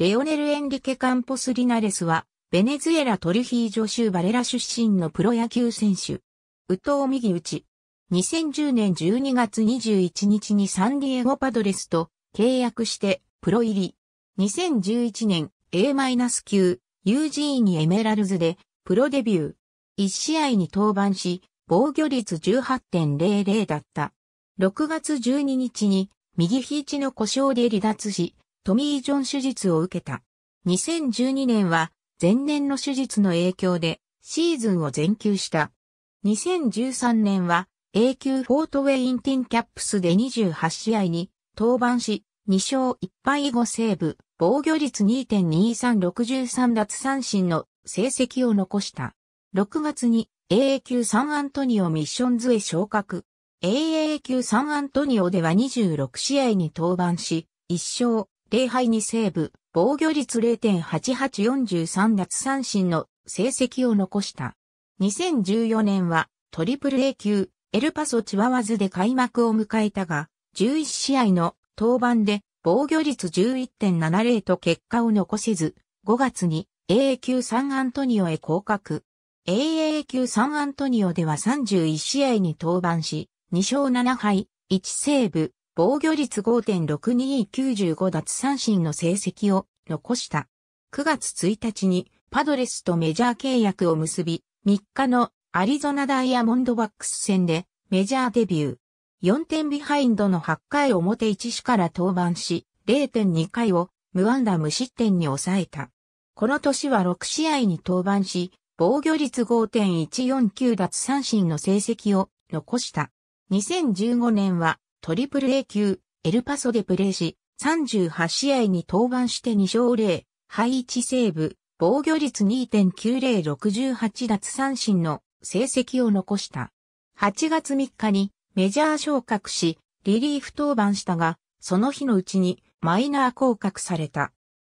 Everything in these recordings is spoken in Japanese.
レオネル・エンリケ・カンポス・リナレスは、ベネズエラ・トリヒージョ州バレラ出身のプロ野球選手。宇藤右打ち。2010年12月21日にサンディエゴパドレスと契約してプロ入り。2011年 A- 9ユージーニ・エメラルズでプロデビュー。1試合に登板し、防御率18.00だった。6月12日に右肘の故障で離脱し、トミー・ジョン手術を受けた。2012年は前年の手術の影響でシーズンを全休した。2013年は A 級フォートウェインティンキャップスで28試合に登板し、2勝1敗後セーブ、防御率2.2363奪三振の成績を残した。6月に AA 級サンアントニオミッションズへ昇格。AA 級サンアントニオでは26試合に登板し、1勝0敗にセーブ、防御率0.8843奪三振の成績を残した。2014年はトリプル A 級、エルパソチワワズで開幕を迎えたが、11試合の登板で防御率11.70と結果を残せず、5月に AA 級サンアントニオへ降格。AA 級サンアントニオでは31試合に登板し、2勝7敗、1セーブ、防御率5.6295奪三振の成績を残した。9月1日にパドレスとメジャー契約を結び、3日のアリゾナダイヤモンドバックス戦でメジャーデビュー。4点ビハインドの8回表1死から登板し、0.2回を無安打無失点に抑えた。この年は6試合に登板し、防御率5.149奪三振の成績を残した。2015年はトリプル A 級、エルパソでプレーし、38試合に登板して2勝0、敗1セーブ、防御率2.9068奪三振の成績を残した。8月3日にメジャー昇格し、リリーフ登板したが、その日のうちにマイナー降格された。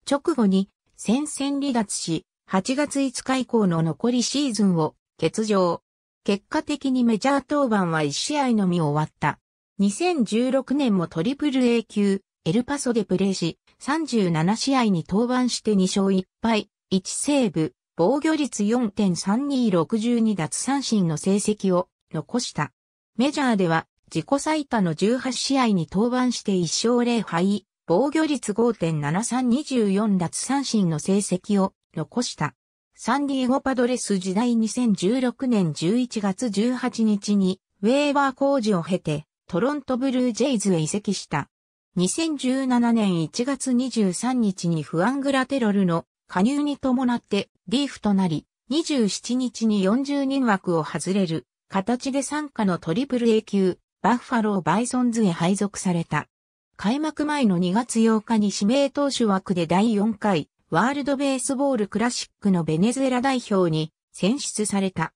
直後に戦線離脱し、8月5日以降の残りシーズンを欠場。結果的にメジャー登板は1試合のみ終わった。2016年もトリプル A 級、エルパソでプレーし、37試合に登板して2勝1敗、1セーブ、防御率4.3262奪三振の成績を残した。メジャーでは自己最多の18試合に登板して1勝0敗、防御率5.7324奪三振の成績を残した。サンディエゴパドレス時代2016年11月18日にウェーバー工事を経てトロントブルージェイズへ移籍した。2017年1月23日にフアングラテロルの加入に伴ってリーフとなり、27日に40人枠を外れる形で参加のトリプル A 級バッファローバイソンズへ配属された。開幕前の2月8日に指名投手枠で第4回ワールドベースボールクラシックのベネズエラ代表に選出された。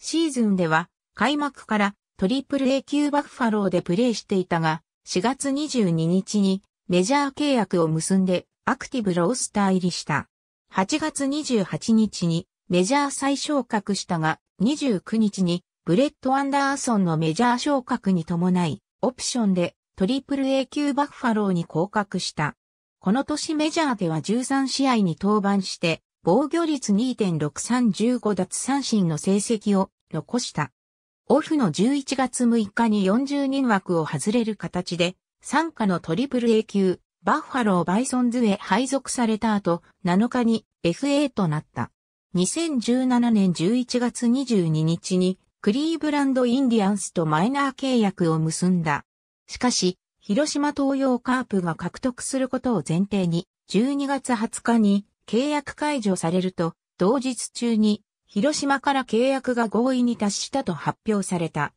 シーズンでは開幕からトリプル A 級バッファローでプレーしていたが、4月22日にメジャー契約を結んでアクティブロースター入りした。8月28日にメジャー再昇格したが、29日にブレッド・アンダーソンのメジャー昇格に伴い、オプションでトリプル A 級バッファローに降格した。この年メジャーでは13試合に登板して、防御率2.6315奪三振の成績を残した。オフの11月6日に40人枠を外れる形で、参加のトリプル A 級、バッファロー・バイソンズへ配属された後、7日に FA となった。2017年11月22日に、クリーブランド・インディアンスとマイナー契約を結んだ。しかし、広島東洋カープが獲得することを前提に、12月20日に契約解除されると、同日中に広島から契約が合意に達したと発表された。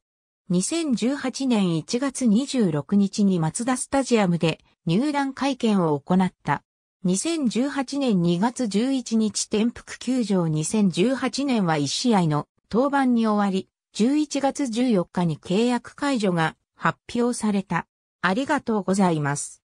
2018年1月26日にマツダスタジアムで入団会見を行った。2018年2月11日転覆球場2018年は1試合の登板に終わり、11月14日に契約解除が発表された。ありがとうございます。